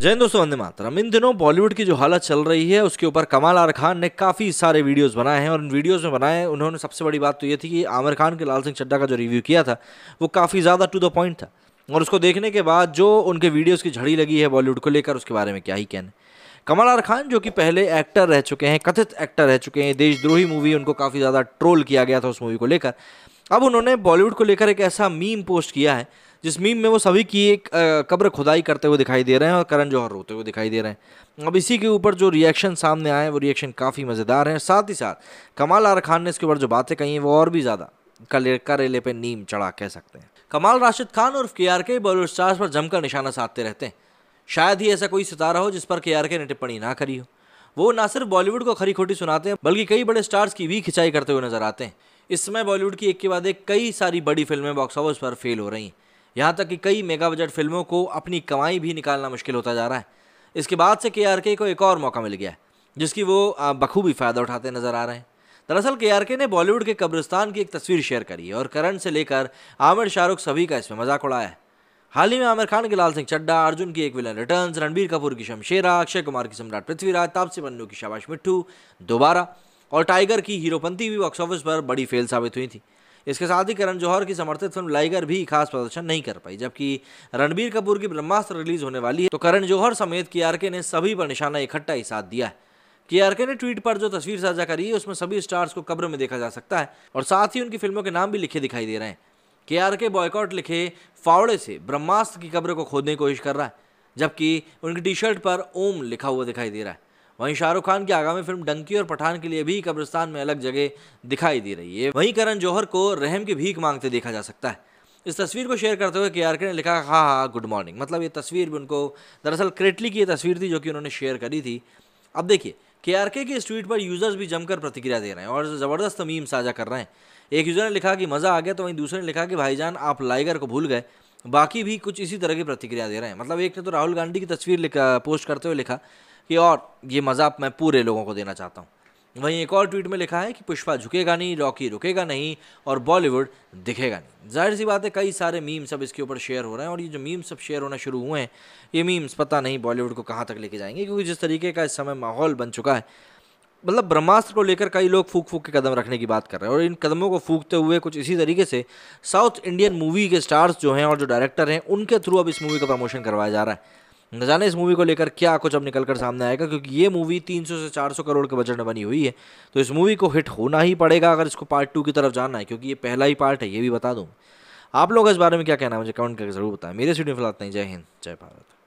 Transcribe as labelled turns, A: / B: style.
A: जय दोस्तों वंदे मातरम इन दिनों बॉलीवुड की जो हालत चल रही है उसके ऊपर कमाल आर खान ने काफ़ी सारे वीडियोस बनाए हैं और इन वीडियोस में बनाए उन्होंने सबसे बड़ी बात तो ये थी कि आमिर खान के लाल सिंह चड्डा का जो रिव्यू किया था वो काफ़ी ज़्यादा टू द पॉइंट था और उसको देखने के बाद जो उनके वीडियोज़ की झड़ी लगी है बॉलीवुड को लेकर उसके बारे में क्या ही कहने कमल आर खान जो कि पहले एक्टर रह चुके हैं कथित एक्टर रह चुके हैं देशद्रोही मूवी उनको काफ़ी ज़्यादा ट्रोल किया गया था उस मूवी को लेकर अब उन्होंने बॉलीवुड को लेकर एक ऐसा मीम पोस्ट किया है जिस मीम में वो सभी की एक कब्र खुदाई करते हुए दिखाई दे रहे हैं और करण जौहर रोते हुए दिखाई दे रहे हैं अब इसी के ऊपर जो रिएक्शन सामने आए वो रिएक्शन काफ़ी मज़ेदार हैं साथ ही साथ कमाल आर खान ने इसके ऊपर जो बातें कही हैं वो और भी ज़्यादा कले करेले पे नीम चढ़ा कह सकते हैं कमाल राशिद खान और के आर के बॉलीवुड स्टार्स पर जमकर निशाना साधते रहते हैं शायद ही ऐसा कोई सितारा हो जिस पर के आर के ने टिप्पणी ना करी हो वो ना सिर्फ बॉलीवुड को खरी खोटी सुनाते हैं बल्कि कई बड़े स्टार्स की भी खिंचाई करते हुए नजर आते हैं इस समय बॉलीवुड की एक के बाद एक कई सारी बड़ी फिल्में बॉक्स ऑफिस पर फेल हो रही हैं यहाँ तक कि कई मेगा बजट फिल्मों को अपनी कमाई भी निकालना मुश्किल होता जा रहा है इसके बाद से के को एक और मौका मिल गया है जिसकी वो बखूबी फ़ायदा उठाते नजर आ रहे हैं दरअसल के ने बॉलीवुड के कब्रिस्तान की एक तस्वीर शेयर करी है और करण से लेकर आमिर शाहरुख सभी का इसमें मजाक उड़ाया है हाल ही में आमिर खान के लाल सिंह चड्डा अर्जुन की एक विलन रिटर्न्स रणबीर कपूर की शमशेरा अक्षय कुमार की सम्राट पृथ्वीराज तापसी पन्नू की शाबाश मिट्टू दोबारा और टाइगर की हीरोपंथी भी बॉक्स ऑफिस पर बड़ी फेल साबित हुई थी इसके साथ ही करण जौहर की समर्थित फिल्म लाइगर भी खास प्रदर्शन नहीं कर पाई जबकि रणबीर कपूर की ब्रह्मास्त्र रिलीज होने वाली है तो करण जौहर समेत के ने सभी पर निशाना इकट्ठा ही साथ दिया है के ने ट्वीट पर जो तस्वीर साझा करी है उसमें सभी स्टार्स को कब्र में देखा जा सकता है और साथ ही उनकी फिल्मों के नाम भी लिखे दिखाई दे रहे हैं के आर के बॉयकॉट लिखे फावड़े से ब्रह्मास्त्र की कब्र को खोदने की कोशिश कर रहा है जबकि उनकी टी शर्ट पर ओम लिखा हुआ दिखाई दे रहा है वहीं शाहरुख खान की आगामी फिल्म डंकी और पठान के लिए भी कब्रिस्तान में अलग जगह दिखाई दे रही है वहीं करण जौहर को रहम की भीख मांगते देखा जा सकता है इस तस्वीर को शेयर करते हुए के आर के ने लिखा हाँ हाँ गुड मॉर्निंग मतलब ये तस्वीर भी उनको दरअसल क्रेटली की ये तस्वीर थी जो कि उन्होंने शेयर करी थी अब देखिए के आर के इस ट्वीट पर यूज़र्स भी जमकर प्रतिक्रिया दे रहे हैं और ज़बरदस्त मीम साझा कर रहे हैं एक यूज़र ने लिखा कि मज़ा आ गया तो वहीं दूसरे ने लिखा कि भाईजान आप लाइगर को भूल गए बाकी भी कुछ इसी तरह की प्रतिक्रिया दे रहे हैं मतलब एक ने तो राहुल गांधी की तस्वीर लिखा पोस्ट करते हुए लिखा कि और ये मज़ा मैं पूरे लोगों को देना चाहता हूँ वहीं एक और ट्वीट में लिखा है कि पुष्पा झुकेगा नहीं रॉकी रुकेगा नहीं और बॉलीवुड दिखेगा नहीं जाहिर सी बात है कई सारे मीम सब इसके ऊपर शेयर हो रहे हैं और ये जो मीम सब शेयर होना शुरू हुए हैं ये मीम्स पता नहीं बॉलीवुड को कहाँ तक लेके जाएंगे क्योंकि जिस तरीके का इस समय माहौल बन चुका है मतलब ब्रह्मास्त्र को लेकर कई लोग फूक फूक के कदम रखने की बात कर रहे हैं और इन कदमों को फूकते हुए कुछ इसी तरीके से साउथ इंडियन मूवी के स्टार्स जो हैं और जो डायरेक्टर हैं उनके थ्रू अब इस मूवी का प्रमोशन करवाया जा रहा है न जाने इस मूवी को लेकर क्या कुछ अब निकल कर सामने आएगा क्योंकि ये मूवी 300 से 400 करोड़ के बजट में बनी हुई है तो इस मूवी को हिट होना ही पड़ेगा अगर इसको पार्ट टू की तरफ जाना है क्योंकि ये पहला ही पार्ट है ये भी बता दूँ आप लोग इस बारे में क्या कहना है मुझे कमेंट करके जरूर बताएं मेरे सीडियो फिलहाल जय हिंद जय भारत